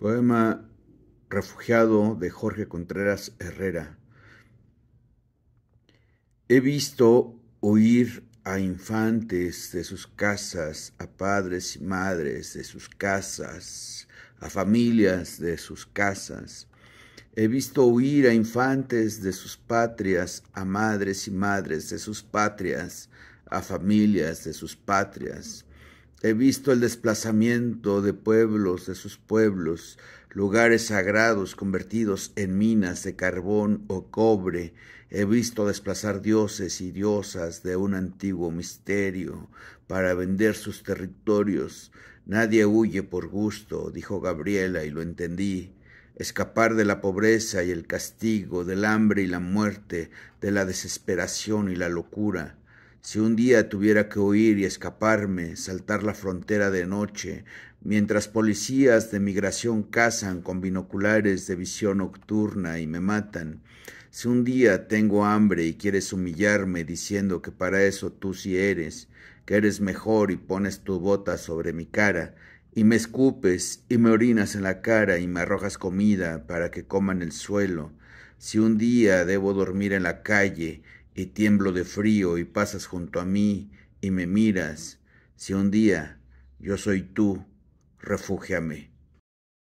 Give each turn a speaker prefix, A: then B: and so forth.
A: Poema Refugiado de Jorge Contreras Herrera. He visto huir a infantes de sus casas, a padres y madres de sus casas, a familias de sus casas. He visto huir a infantes de sus patrias, a madres y madres de sus patrias, a familias de sus patrias. He visto el desplazamiento de pueblos, de sus pueblos, lugares sagrados convertidos en minas de carbón o cobre. He visto desplazar dioses y diosas de un antiguo misterio para vender sus territorios. Nadie huye por gusto, dijo Gabriela, y lo entendí. Escapar de la pobreza y el castigo, del hambre y la muerte, de la desesperación y la locura si un día tuviera que huir y escaparme, saltar la frontera de noche, mientras policías de migración cazan con binoculares de visión nocturna y me matan, si un día tengo hambre y quieres humillarme diciendo que para eso tú sí eres, que eres mejor y pones tu bota sobre mi cara, y me escupes y me orinas en la cara y me arrojas comida para que coman el suelo, si un día debo dormir en la calle y tiemblo de frío y pasas junto a mí y me miras, si un día yo soy tú, refúgiame.